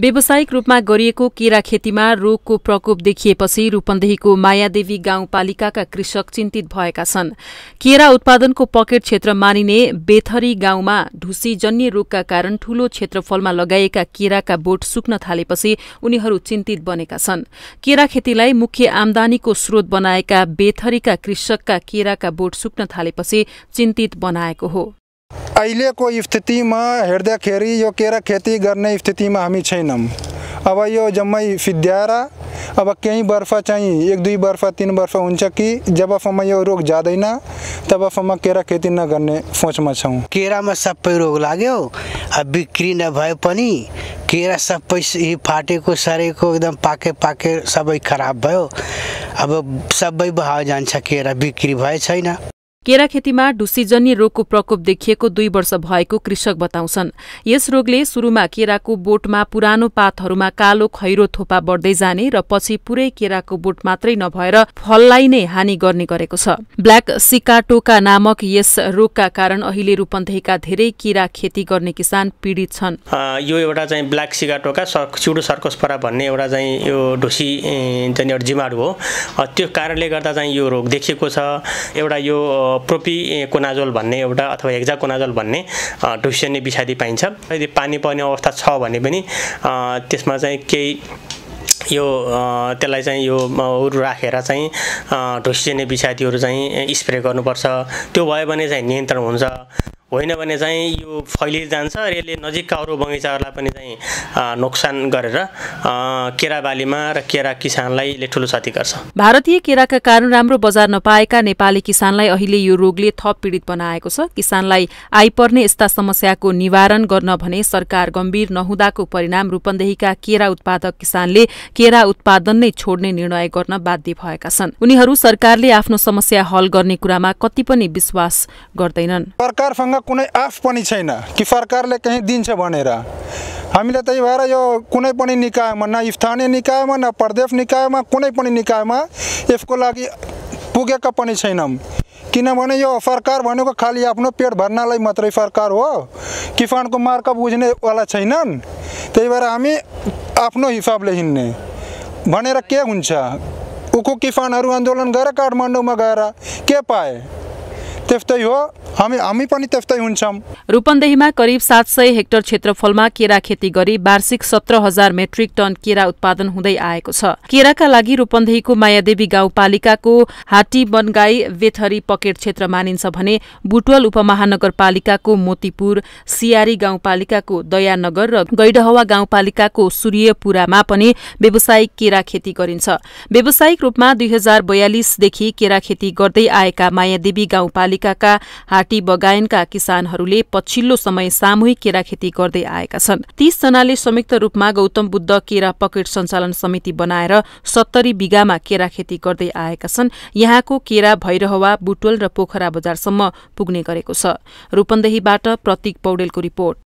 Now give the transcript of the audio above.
व्यावसायिक रूपमा गरिएको केरा खेतीमा रोगको प्रकोप देखिएपछि रूपन्देहीको मायादेवी गाउँपालिकाका कृषक चिन्तित भएका छन् केरा उत्पादनको पकेट क्षेत्र मानिने बेथरी गाउँमा ढुसी जन्य रोगका कारण ठूलो क्षेत्रफलमा लगाइएका केराका बोट सुक्न थालेपछि उनीहरू चिन्तित बनेका छन् केरा खेतीलाई मुख्य आमदानीको स्रोत बनाएका बेथरीका कृषकका केराका बोट सुक्न थालेपछि चिन्तित बनाएको हो अहिलेको स्थितिमा हेर्दाखेरि यो केरा खेती गर्ने स्थितिमा हामी छैनौँ अब यो जम्मै फिद्याएर अब केही वर्ष चाहिँ एक दुई वर्ष तिन वर्ष हुन्छ कि जबसम्म यो रोग जाँदैन तबसम्म केरा खेती नगर्ने सोचमा छौँ केरामा सबै रोग लाग्यो अब बिक्री नभए पनि केरा सबै फाटेको सरेको एकदम पाके पाके सबै खराब भयो अब सबै बहा जान्छ केरा बिक्री भए छैन केरा खेतीमा ढुसीजन्य रोगको प्रकोप देखिएको दुई वर्ष भएको कृषक बताउँछन् यस रोगले सुरुमा केराको बोटमा पुरानो पातहरूमा कालो खैरो थोपा बढ्दै जाने र पछि पुरै केराको बोट मात्रै नभएर फललाई नै हानि गर्ने गरेको छ ब्ल्याक सिकाटोका नामक यस रोगका कारण अहिले रूपन्देहीका धेरै केरा खेती गर्ने किसान पीडित छन् यो एउटा चाहिँ ब्ल्याक सिकाटोका चिउडो सर्कोस्परा भन्ने एउटा चाहिँ यो ढुसी जन्य जीवाणु हो त्यो कारणले गर्दा चाहिँ यो रोग देखिएको छ एउटा यो प्रोपी कोनाजोल भन्ने एउटा अथवा हेक्जा कोनाजोल भन्ने ढुसिने विषादी पाइन्छ यदि पानी पर्ने अवस्था छ भने पनि त्यसमा चाहिँ केही यो त्यसलाई चाहिँ यो राखेर चाहिँ ढुसिने विषादीहरू चाहिँ स्प्रे गर्नुपर्छ त्यो भयो भने चाहिँ नियन्त्रण हुन्छ होइन भने चाहिँ यो फैलिजान्छ र यसले नजिकका अरू बगैँचाहरूलाई पनि चाहिँ नोक्सान गरेर केराबालीमा र केरा किसानलाई यसले ठुलो क्षति गर्छ भारतीय केराका कारण राम्रो बजार नपाएका नेपाली किसानलाई अहिले यो रोगले थप पीडित बनाएको छ किसानलाई आइपर्ने यस्ता समस्याको निवारण गर्न भने सरकार गम्भीर नहुँदाको परिणाम रूपन्देहीका केरा उत्पादक किसानले केरा उत्पादन नै छोड्ने निर्णय गर्न बाध्य भएका छन् उनीहरू सरकारले आफ्नो समस्या हल गर्ने कुरामा कति पनि विश्वास गर्दैनन् सरकारसँग कुनै आफ पनि छैन कि सरकारले कहीँ दिन्छ भनेर हामीले त्यही भएर यो कुनै पनि निकायमा न स्थानीय निकायमा न प्रदेश निकायमा कुनै पनि निकायमा यसको लागि पुगेका पनि छैनौँ किनभने यो सरकार भनेको खालि आफ्नो पेट भर्नलाई मात्रै सरकार हो किसानको मार्का बुझ्नेवाला छैनन् त्यही भएर हामी आफ्नो हिसाबले हिँड्ने भनेर के हुन्छ उखु किसानहरू आन्दोलन गरेर काठमाडौँमा गएर के पाए त्यस्तै हो हामी हामी पनि त्यस्तै हुन्छौँ रूपन्देहीमा करिब सात सय हेक्टर क्षेत्रफलमा केरा खेती गरी वार्षिक सत्र हजार मेट्रिक टन केरा उत्पादन हुँदै आएको छ केराका लागि रूपन्देहीको मायादेवी गाउँपालिकाको हाटी बनगाई वेथरी पकेट क्षेत्र मानिन्छ भने बुटवल उपमहानगरपालिकाको मोतीपुर सियारी गाउँपालिकाको दयानगर र गैडहवा गाउँपालिकाको सूर्यपुरामा पनि व्यावसायिक केरा खेती गरिन्छ व्यावसायिक रूपमा दुई हजार बयालिसदेखि केरा खेती गर्दै आएका मायादेवी गाउँपालिका पालिकाका हाटी बगायनका किसानहरूले पछिल्लो समय सामूहिक केरा खेती गर्दै आएका छन् तीसजनाले संयुक्त रूपमा गौतम बुद्ध केरा पकेट सञ्चालन समिति बनाएर सत्तरी बिगामा केरा खेती गर्दै आएका छन् यहाँको केरा भैरहवा बुटवल र पोखरा बजारसम्म पुग्ने गरेको छ रूपन्देहीबाट प्रतीक पौडेलको रिपोर्ट